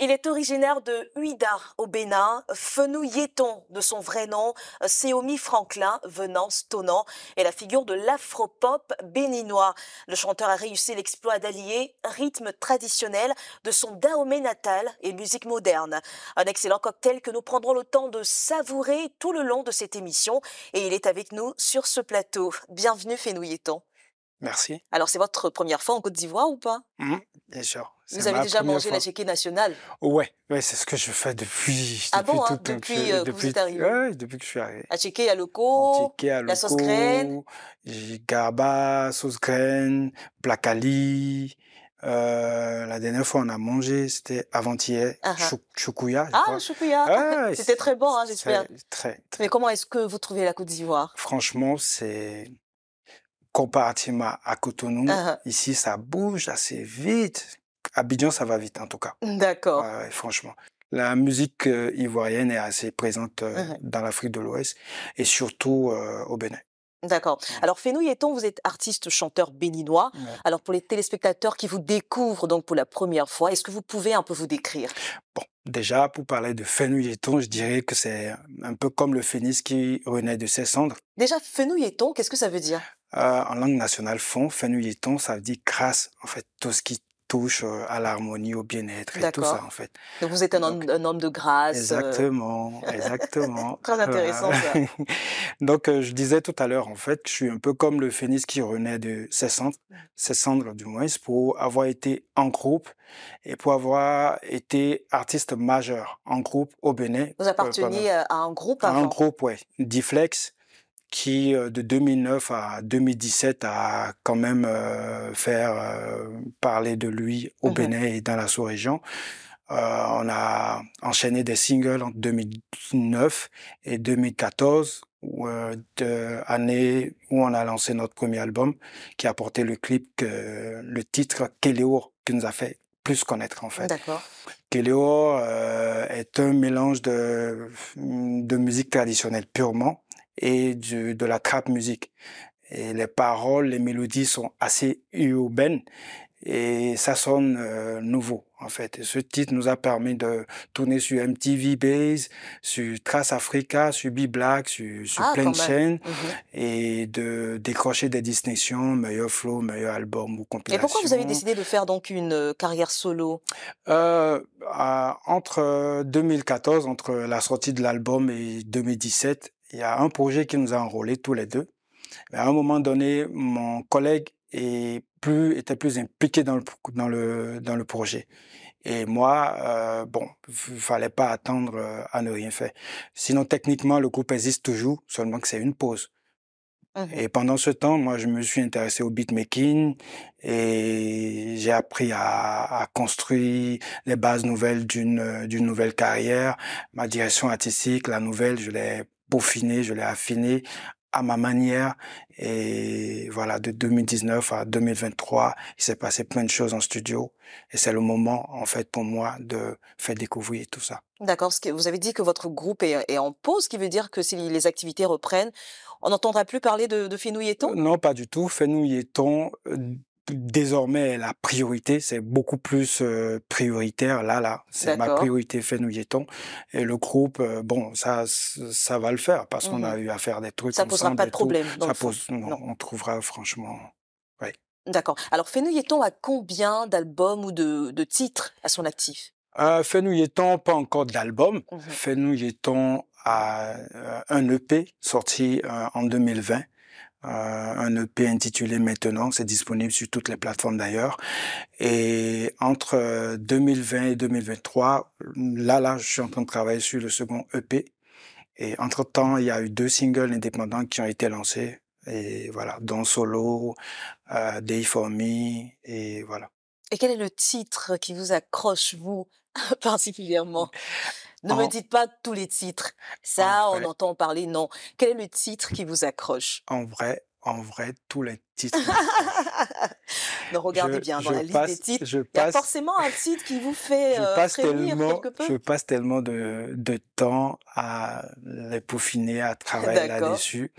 Il est originaire de Huida, au Bénin, Fenouilleton de son vrai nom, euh, Seomi Franklin, venant Tonant, est la figure de l'afropop béninois. Le chanteur a réussi l'exploit d'allier rythme traditionnel de son dahomey natal et musique moderne. Un excellent cocktail que nous prendrons le temps de savourer tout le long de cette émission, et il est avec nous sur ce plateau. Bienvenue Fenouilleton. Merci. Alors, c'est votre première fois en Côte d'Ivoire ou pas mmh, Bien sûr. Vous avez déjà mangé la chéquée nationale Oui, ouais c'est ce que je fais depuis. Ah depuis bon, hein, depuis, euh, euh, que vous êtes arrivé Oui, depuis que je suis arrivé. La chéquée à loco, la sauce graine. Gaba, sauce graine, placali. Euh, la dernière fois, on a mangé, c'était avant-hier, uh choukouya. Ah, ah. choukouya. Ah, c'était très bon, hein, j'espère. Très, très. Mais comment est-ce que vous trouvez la Côte d'Ivoire Franchement, c'est comparativement à Cotonou, uh-huh. ici, ça bouge assez vite. Abidjan, ça va vite, en tout cas. D'accord. franchement. La musique euh, ivoirienne est assez présente euh, uh-huh. dans l'Afrique de l'Ouest et surtout euh, au Bénin. D'accord. Alors, fenouilleton vous êtes artiste chanteur béninois. Alors, pour les téléspectateurs qui vous découvrent donc pour la première fois, est-ce que vous pouvez un peu vous décrire Bon, déjà, pour parler de fenouilleton je dirais que c'est un peu comme le phénix qui renaît de ses cendres. Déjà, fenouilleton qu'est-ce que ça veut dire euh, en langue nationale fond, fenouilleton, ça veut dire grâce, en fait, tout ce qui touche euh, à l'harmonie, au bien-être et tout ça, en fait. Donc vous êtes un, homme, de grâce. Euh. Exactement, exactement. Très intéressant, ça. Donc, je disais tout à l'heure, en fait, je suis un peu comme le phénix qui renaît de ses cendres, ses cendres du moins, pour avoir été en groupe et pour avoir été artiste majeur en groupe au Bénin. Vous apparteniez à un groupe avant À un groupe, oui. Diflex, qui euh, de 2009 à 2017 a quand même euh, fait euh, parler de lui au mhm. Bénin et dans la sous-région. Euh, on a enchaîné des singles entre 2009 et 2014, euh, de année où on a lancé notre premier album qui a porté le clip, que, le titre Kéléour, qui nous a fait plus connaître en fait. D'accord. Kéléour euh, est un mélange de, de musique traditionnelle purement et du, de la trap musique. Et les paroles, les mélodies sont assez urbaines et ça sonne euh, nouveau en fait. ce titre nous a permis de tourner sur MTV Base, sur Trace Africa, sur Be black sur, sur ah, plein de chaînes mhm. et de décrocher des distinctions, meilleur flow, meilleur album ou compilation. Et pourquoi vous avez décidé de faire donc une euh, carrière solo euh, Entre 2014, euh, entre la sortie de l'album et 2017, il y a un projet qui nous a enrôlés tous les deux. Mais à un moment donné, mon collègue est plus, était plus impliqué dans le, dans le, dans le projet. Et moi, euh, bon, fallait pas attendre euh, à ne rien faire. Sinon, techniquement, le groupe existe toujours, seulement que c'est une pause. Mmh et pendant ce temps, moi, je me suis intéressé au beatmaking et j'ai appris à, à, construire les bases nouvelles d'une euh, nouvelle carrière. Ma direction artistique, la nouvelle, je l'ai peaufiné, je l'ai affiné à ma manière. Et voilà, de 2019 à 2023, il s'est passé plein de choses en studio. Et c'est le moment, en fait, pour moi, de faire découvrir tout ça. D'accord. Vous avez dit que votre groupe est, en pause, ce qui veut dire que si les activités reprennent, on n'entendra plus parler de, de Fenouilleton Non, pas du tout. Fenouilleton, euh, désormais la priorité, c'est beaucoup plus euh, prioritaire. Là, là, c'est ma priorité Fenouilleton. Et le groupe, euh, bon, ça, ça va le faire parce qu'on mmh a eu à faire des trucs. Ça posera pas de problème. on trouvera franchement. D'accord. Alors, Fenouilleton a combien d'albums ou de, titres à son actif euh, Fenouilleton, pas encore d'album. Mmh Fenouilleton a euh, un EP sorti en 2020. Euh, un EP intitulé Maintenant, c'est disponible sur toutes les plateformes d'ailleurs. Et entre 2020 euh, et 2023, là, là, je suis en train de travailler sur le second EP. Et entre-temps, il y a eu deux singles indépendants qui ont été lancés. Et voilà, Don Solo, euh, Day for Me, et voilà. Et quel est le titre qui vous accroche, vous, particulièrement ne me dites pas tous les titres. Ça, on entend parler, non. Quel est le titre qui vous accroche En vrai, en vrai, tous les titres. Mais regardez bien, dans la liste des titres, il y a forcément un titre qui vous fait je euh, passe Je passe tellement de, de temps à les peaufiner, à travailler là-dessus,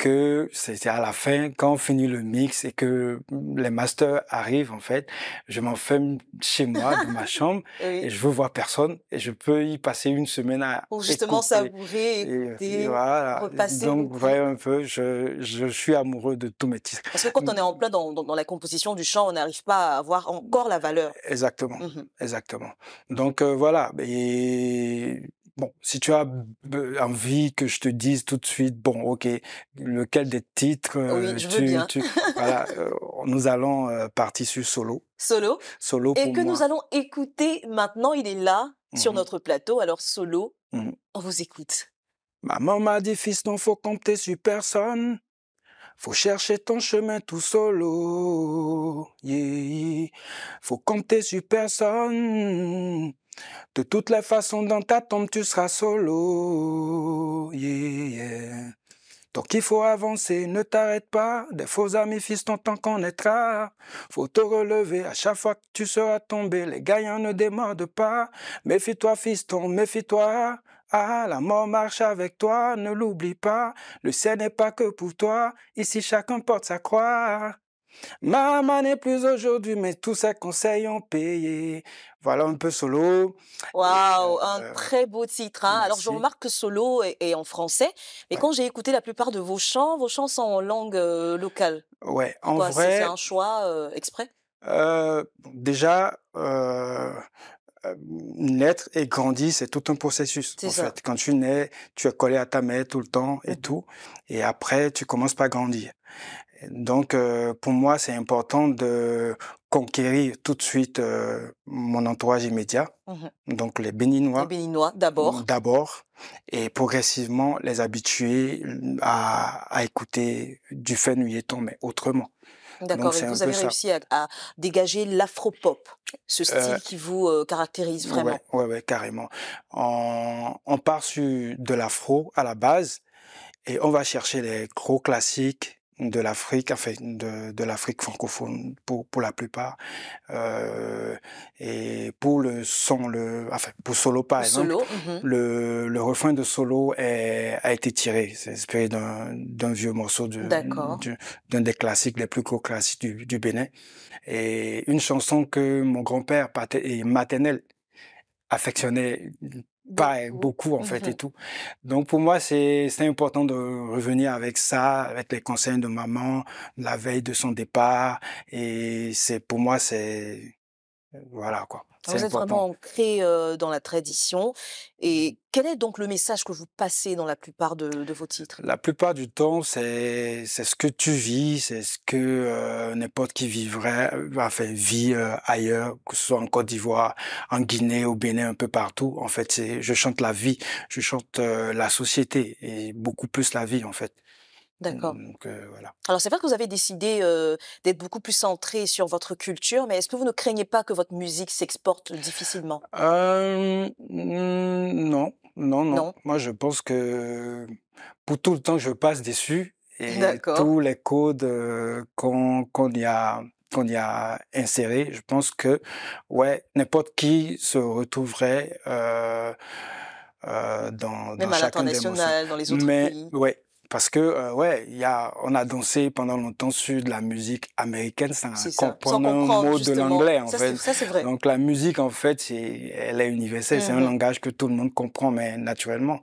que c'était à la fin, quand on finit le mix et que les masters arrivent, en fait, je m'enferme chez moi, dans ma chambre, et je veux voir personne, et je peux y passer une semaine à Pour justement savourer, écouter, repasser. Donc, voyez un peu, je, je, suis amoureux de tous mes titres. Parce que quand on est en plein dans, dans, la composition du chant, on n'arrive pas à avoir encore la valeur. Exactement, mmh exactement. Donc, euh, voilà, et Bon, si tu as envie que je te dise tout de suite, bon, ok, lequel des titres nous allons euh, partir sur solo. Solo. Solo. Et que nous allons écouter maintenant. Il est là sur mhm. notre plateau. Alors solo, mhm. on vous écoute. Maman m'a dit fils, non faut compter sur personne. Faut chercher ton chemin tout solo. Yeah. Faut compter sur personne. De toutes les façons, dans ta tombe, tu seras solo. Yeah. Donc il faut avancer, ne t'arrête pas. Des faux amis, fils, tant qu'on Faut te relever à chaque fois que tu seras tombé. Les gaillants ne démordent pas. Méfie-toi, fiston, méfie-toi. Ah, la mort marche avec toi, ne l'oublie pas. Le ciel n'est pas que pour toi, ici chacun porte sa croix. Maman n'est plus aujourd'hui, mais tous ses conseils ont payé. Voilà un peu Solo. Waouh, euh, un euh, très beau titre. Hein. Alors je remarque que Solo est, en français, mais quand j'ai écouté la plupart de vos chants, vos chants sont en langue euh, locale. Ouais, en vrai. C'est un choix exprès. déjà, euh, naître et grandir, c'est tout un processus. En quand tu nais, tu es collé à ta mère tout le temps et mhm. tout, et après, tu commences pas à grandir. Donc, euh, pour moi, c'est important de conquérir tout de suite euh, mon entourage immédiat, mmh donc les Béninois. Les Béninois d'abord. D'abord, et progressivement les habituer euh, à, écouter du fenouilleton, mais autrement. D'accord, et vous avez réussi à, dégager l'afro-pop, ce euh, style qui vous caractérise vraiment. ouais, ouais, carrément. On, on part sur de l'afro à la base et on va chercher les gros classiques de l'Afrique, enfin de, de l'Afrique francophone pour, pour la plupart, euh, et pour le son, le, enfin pour Solo par exemple, mhm. le, le, refrain de Solo est, a été tiré, c'est inspiré d'un vieux morceau d'un de, des classiques, les plus gros classiques du, du Bénin, et une chanson que mon grand-père et maternel affectionnait bah, Pas beaucoup en fait et mmh. tout. Donc pour moi c'est important de revenir avec ça, avec les conseils de maman la veille de son départ et c'est pour moi c'est voilà quoi. Vous êtes vraiment ancré dans la tradition. Mmh. Et quel est donc le message que vous passez dans la plupart de, vos titres La plupart du temps, c'est ce que tu vis, c'est ce que n'importe qui vivrait, enfin vit ailleurs, que ce soit en Côte d'Ivoire, en Guinée, au Bénin, un peu partout. En fait, c'est je chante la vie, je chante la société et beaucoup plus la vie en fait. D'accord. voilà. Alors c'est vrai que vous avez décidé d'être beaucoup plus centré sur votre culture, mais est-ce que vous ne craignez pas que votre musique s'exporte difficilement euh, non, non, non, Moi je pense que pour tout le temps que je passe dessus et tous les codes qu'on y a qu'on y a inséré, je pense que ouais n'importe qui se retrouverait dans, Même dans à l'international, dans les autres pays. Ouais, parce que euh, ouais, on a dansé pendant longtemps sur de la musique américaine C'est comprendre un mot de l'anglais en fait. Donc la musique en fait, elle est universelle, c'est un mhm. langage que tout le monde comprend mais naturellement.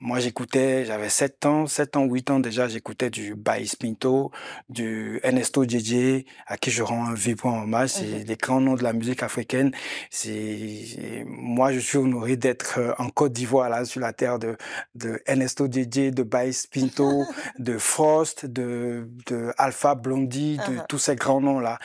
Moi j'écoutais, j'avais 7 ans, 7 ans, 8 ans déjà, j'écoutais du Baïs Pinto, du Ernesto DJ, à qui je rends un vibrant hommage, c'est mhm. des grands noms de la musique africaine. C'est moi je suis honoré d'être euh, en Côte d'Ivoire là sur la terre de de Ernesto JJ, de Baïs Pinto de Frost, de, Alpha Blondie, de uh-huh. tous ces grands noms-là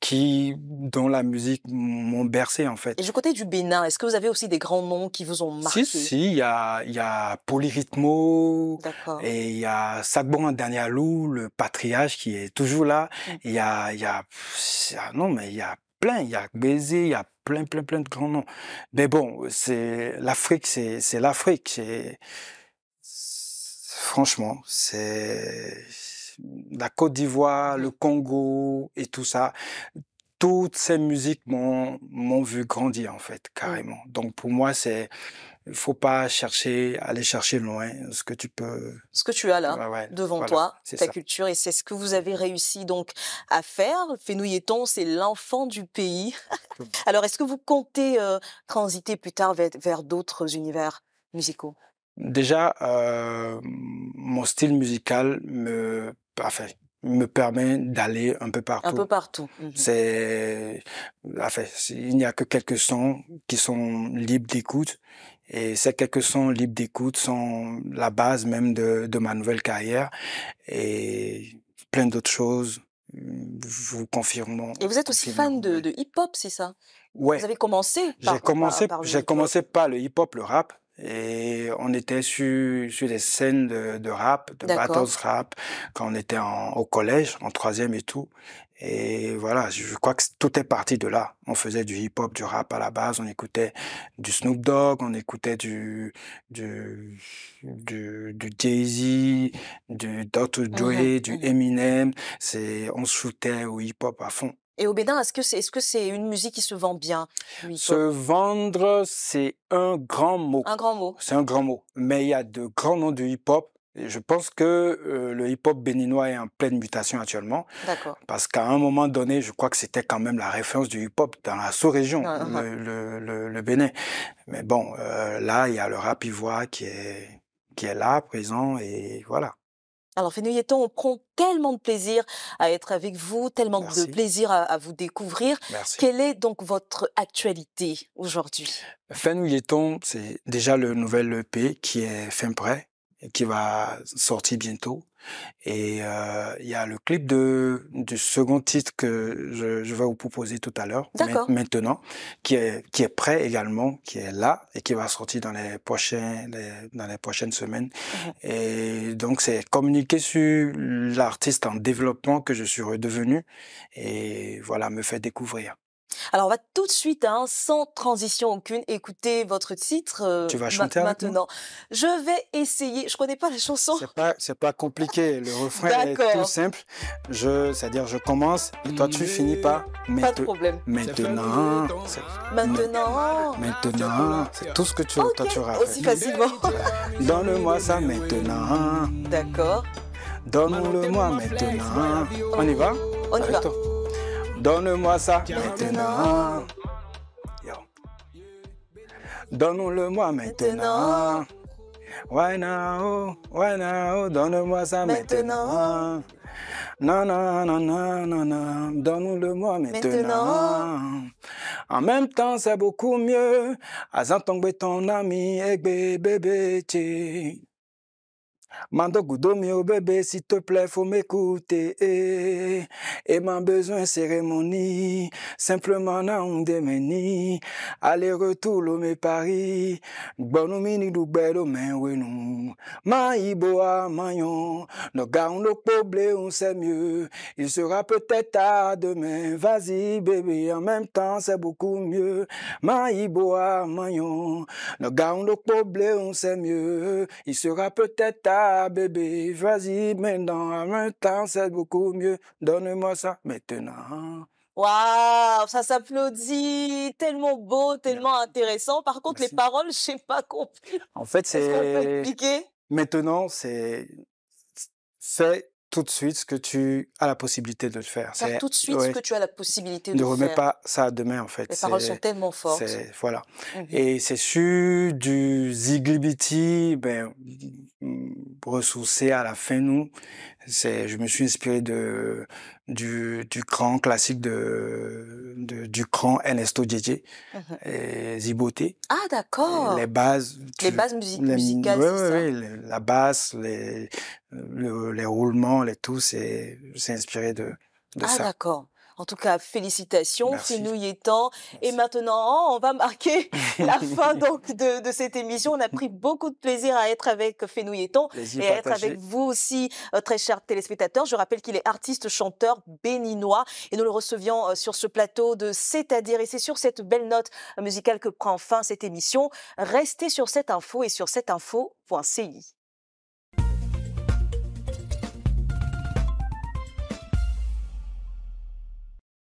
qui, dont la musique m'ont bercé en fait. Et du côté du Bénin, est-ce que vous avez aussi des grands noms qui vous ont marqué Si, si, il y a, y Polyrythmo, et il y a Sagbon Danialou, le patriarche qui est toujours là. Mmh. Il y, a, ah non mais il y a plein, il y a Bézé, il y a plein, plein, plein de grands noms. Mais bon, c'est l'Afrique, c'est l'Afrique, c'est Franchement, c'est la Côte d'Ivoire, le Congo et tout ça. Toutes ces musiques m'ont vu grandir en fait, carrément. Donc pour moi, c'est il faut pas chercher, aller chercher loin ce que tu peux. Ce que tu as là, devant toi, ta culture, et c'est ce que vous avez réussi donc à faire. Fenouilleton, c'est l'enfant du pays. Alors, est-ce que vous comptez euh, transiter plus tard vers d'autres univers musicaux Déjà, euh, mon style musical me, me permet d'aller un peu partout. Un peu partout. Mmh. C'est, enfin, il n'y a que quelques sons qui sont libres d'écoute. Et ces quelques sons libres d'écoute sont la base même de, ma nouvelle carrière. Et plein d'autres choses mmh, vous confirmons. Et vous êtes aussi fan de, hip-hop, c'est ça Ouais. Vous avez commencé J'ai commencé, j'ai commencé par le hip-hop, le rap. Et on était sur, sur des scènes de, de rap, de battles rap, quand on était en, au collège, en troisième et tout. Et voilà, je crois que tout est parti de là. On faisait du hip-hop, du rap à la base, on écoutait du Snoop Dogg, on écoutait du, du, du, du Jay-Z, du Dr. Dre, mhm. du mhm. Eminem. C'est, on shootait au hip-hop à fond. Et au Bénin, est-ce que c'est une musique qui se vend bien Se vendre, c'est un grand mot. Un grand mot. C'est un grand mot. Mais il y a de grands noms de hip-hop. Je pense que euh, le hip-hop béninois est en pleine mutation actuellement. D'accord. Parce qu'à un moment donné, je crois que c'était quand même la référence du hip-hop dans la sous-région, ah, ah, ah. le, Bénin. Mais bon, euh, là, il y a le rap ivoire qui est, qui est là, présent, et voilà. Alors Fenouilleton, on prend tellement de plaisir à être avec vous, tellement de plaisir à, vous découvrir. Merci. Quelle est donc votre actualité aujourd'hui Fenouilleton, c'est déjà le nouvel EP qui est fin prêt qui va sortir bientôt. Et euh, il y a le clip de, du second titre que je, je vais vous proposer tout à l'heure, maintenant, qui est, qui est prêt également, qui est là et qui va sortir dans les, prochains, dans les prochaines semaines. Et donc, c'est communiquer sur l'artiste en développement que je suis redevenu et voilà, me fait découvrir. Alors, on va tout de suite, hein, sans transition aucune, écouter votre titre. Euh, tu vas chanter maintenant. Je vais essayer. Je connais pas la chanson. C'est pas, pas compliqué. Le refrain est tout simple. Je, c'est-à-dire, je commence et toi, tu finis pas. Pas de problème. Maintenant. Maintenant. Maintenant. C'est tout ce que tu, okay. toi, tu Aussi facilement. Donne-moi ça maintenant. D'accord. Donne-le-moi maintenant. On y va On y va. Donne-moi ça maintenant. Donne-le-moi maintenant. Why now? Why now? Donne-moi ça maintenant. Non, non, non, non, non, non. Donne-le-moi maintenant. En même temps, c'est beaucoup mieux. Azan ton ami, bébé, eh, Mando au bébé, s'il te plaît, faut m'écouter. Et, et ma besoin cérémonie, ah, simplement non démeni. Aller-retour, l'homme Paris. Bonoumini doubelo, mais ou Ma iboa, maillon. Nos gars, on le on sait mieux. Il sera peut-être à demain. Vas-y, bébé, en même temps, c'est beaucoup mieux. Ma iboa, ah, maillon. Nos gars, on le on sait mieux. Il sera peut-être à ah, bébé, vas-y maintenant, en même temps, c'est beaucoup mieux. Donne-moi ça maintenant. Waouh, ça s'applaudit, tellement beau, tellement intéressant. Par contre, les paroles, je n'ai pas compris. En fait, c'est. Maintenant, c'est. C'est tout de suite ce que tu as la possibilité de faire. C'est tout de suite ce que tu as la possibilité de, faire. Ne remets pas ça demain, en fait. Les paroles sont tellement fortes. Voilà. Mmh. Et c'est sur du ziglibiti, ben, ressourcer à la fin nous c'est je me suis inspiré de du, du cran classique de, du cran Ernesto uh-huh. et Ziboté ah d'accord les bases les bases musicales oui ça. la basse les les roulements les tout c'est inspiré de de ah, d'accord. En tout cas, félicitations, y Et maintenant, on va marquer la fin donc de, cette émission. On a pris beaucoup de plaisir à être avec Fenouilleton et à être avec vous aussi, euh, très chers téléspectateurs. Je rappelle qu'il est artiste, chanteur béninois et nous le recevions euh, sur ce plateau de C'est-à-dire. Et c'est sur cette belle note euh, musicale que prend fin cette émission. Restez sur cette info et sur cette